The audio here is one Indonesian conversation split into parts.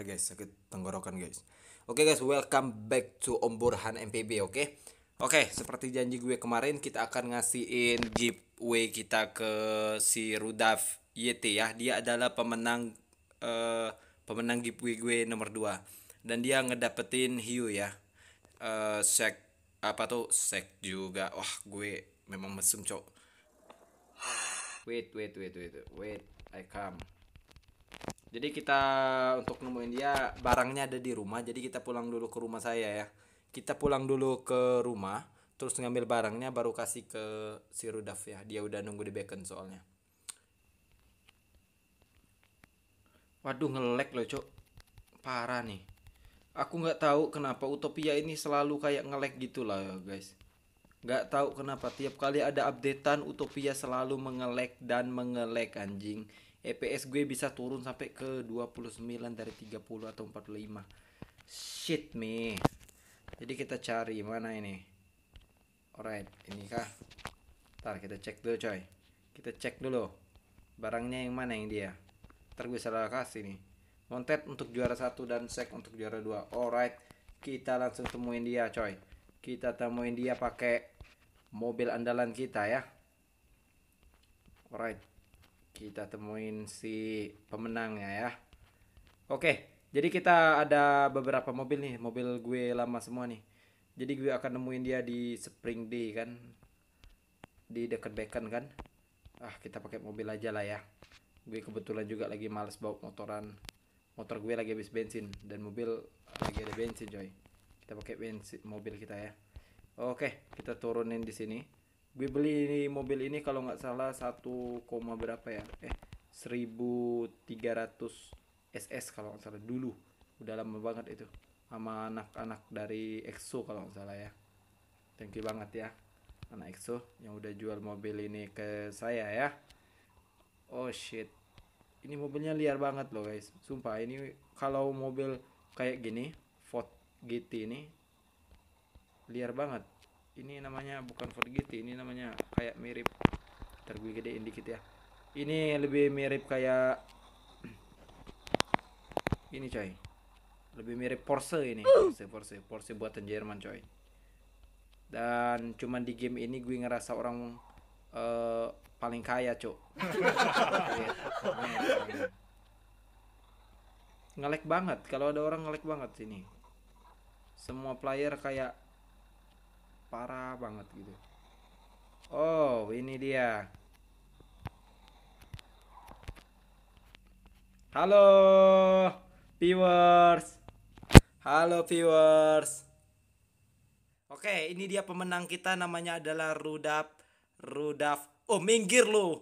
lapar guys sakit tenggorokan guys oke okay guys welcome back to Om Burhan MPB oke okay? oke okay, seperti janji gue kemarin kita akan ngasihin giveaway kita ke si Rudaf YT ya dia adalah pemenang uh, pemenang giveaway gue nomor 2 dan dia ngedapetin hiu ya uh, sek apa tuh sek juga wah gue memang mesum cok wait wait wait wait wait I come jadi kita untuk nemuin dia barangnya ada di rumah. Jadi kita pulang dulu ke rumah saya ya. Kita pulang dulu ke rumah, terus ngambil barangnya baru kasih ke si Rudaf ya. Dia udah nunggu di beacon soalnya. Waduh ngelek loh, Cok. Parah nih. Aku nggak tahu kenapa Utopia ini selalu kayak ngelek gitu lah, guys. Nggak tahu kenapa tiap kali ada updatean Utopia selalu mengelek dan mengelek anjing EPS gue bisa turun sampai ke 29 dari 30 atau 45 shit me jadi kita cari mana ini alright ini kah ntar kita cek dulu coy kita cek dulu barangnya yang mana yang dia ntar gue salah kasih nih montet untuk juara satu dan sek untuk juara dua alright kita langsung temuin dia coy kita temuin dia pakai mobil andalan kita ya alright kita temuin si pemenangnya ya. Oke, jadi kita ada beberapa mobil nih, mobil gue lama semua nih. Jadi gue akan nemuin dia di Spring Day kan. Di dekat Bacon kan. Ah, kita pakai mobil aja lah ya. Gue kebetulan juga lagi males bawa motoran. Motor gue lagi habis bensin dan mobil lagi ada bensin coy. Kita pakai bensin mobil kita ya. Oke, kita turunin di sini gue beli mobil ini kalau nggak salah 1, berapa ya eh 1300 SS kalau nggak salah dulu udah lama banget itu sama anak-anak dari EXO kalau nggak salah ya thank you banget ya anak EXO yang udah jual mobil ini ke saya ya oh shit ini mobilnya liar banget loh guys sumpah ini kalau mobil kayak gini Ford GT ini liar banget ini namanya bukan GT ini namanya kayak mirip ntar gue gedein dikit ya ini lebih mirip kayak ini coy lebih mirip Porsche ini uh. Porsche Porsche Porsche buatan Jerman coy dan cuman di game ini gue ngerasa orang uh, paling kaya cok ngelek banget kalau ada orang ngelek banget sini semua player kayak parah banget gitu oh ini dia halo viewers halo viewers oke ini dia pemenang kita namanya adalah Rudaf Rudaf oh minggir lu.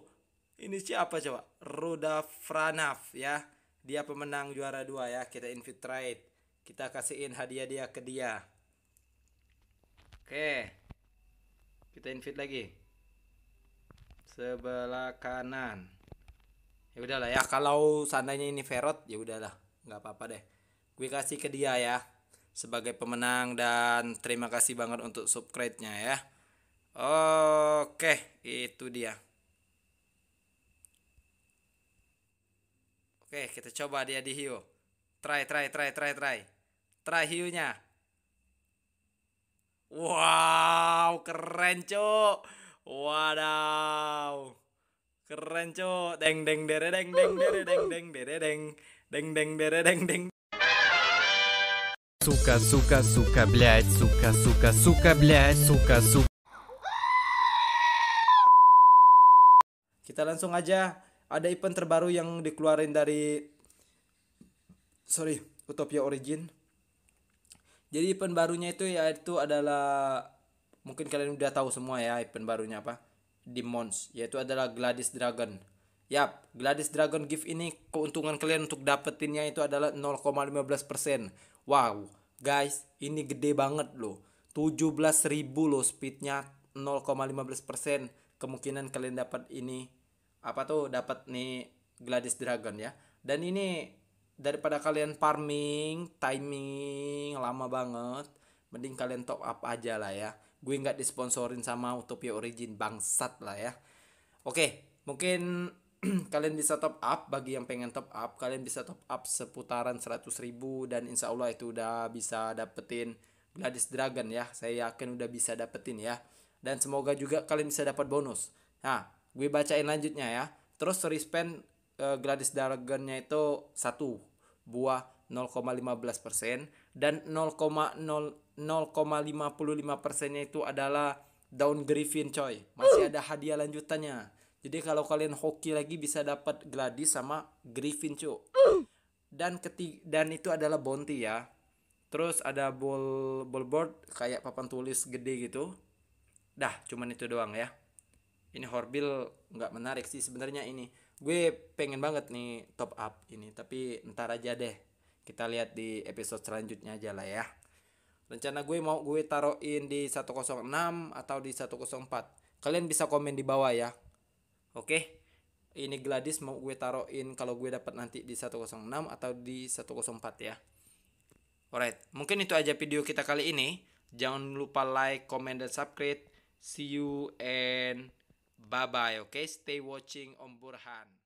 ini siapa coba Rudaf Franaf ya dia pemenang juara dua ya kita invite right kita kasihin hadiah dia ke dia Oke. Kita invite lagi. Sebelah kanan. Ya udahlah ya, kalau seandainya ini Ferot ya udahlah, nggak apa-apa deh. Gue kasih ke dia ya sebagai pemenang dan terima kasih banget untuk subscribe-nya ya. Oke, itu dia. Oke, kita coba dia di hiu. Try, try, try, try, try. Try hiunya. Wow, keren cok. Wadaw. Keren cok. Deng deng dere deng deng dere deng deng dere deng deng deng dere deng deng. Сука, сука, сука, блядь, сука, сука, сука, блядь, сука, сука. Kita langsung aja. Ada event terbaru yang dikeluarin dari Sorry, Utopia Origin jadi event barunya itu yaitu adalah mungkin kalian udah tahu semua ya event barunya apa Demons yaitu adalah Gladys Dragon Yap, Gladys Dragon gift ini keuntungan kalian untuk dapetinnya itu adalah 0,15%. Wow, guys, ini gede banget loh. 17.000 loh speednya 0,15% kemungkinan kalian dapat ini apa tuh dapat nih Gladys Dragon ya. Dan ini daripada kalian farming timing lama banget mending kalian top up aja lah ya gue nggak disponsorin sama Utopia Origin bangsat lah ya oke mungkin kalian bisa top up bagi yang pengen top up kalian bisa top up seputaran 100 ribu dan insya Allah itu udah bisa dapetin Gladys Dragon ya saya yakin udah bisa dapetin ya dan semoga juga kalian bisa dapat bonus nah gue bacain lanjutnya ya terus respend uh, Gladys Dargannya itu satu buah 0,15% persen dan 0,0 0,55 persennya itu adalah daun griffin coy masih ada hadiah lanjutannya jadi kalau kalian hoki lagi bisa dapat Gladys sama griffin cu dan ketiga dan itu adalah bounty ya terus ada ball board kayak papan tulis gede gitu dah cuman itu doang ya ini horbil nggak menarik sih sebenarnya ini gue pengen banget nih top up ini tapi ntar aja deh kita lihat di episode selanjutnya aja lah ya rencana gue mau gue taruhin di 106 atau di 104 kalian bisa komen di bawah ya oke ini Gladys mau gue taruhin kalau gue dapat nanti di 106 atau di 104 ya alright mungkin itu aja video kita kali ini jangan lupa like comment dan subscribe see you and Bye bye, okay? Stay watching Om Burhan.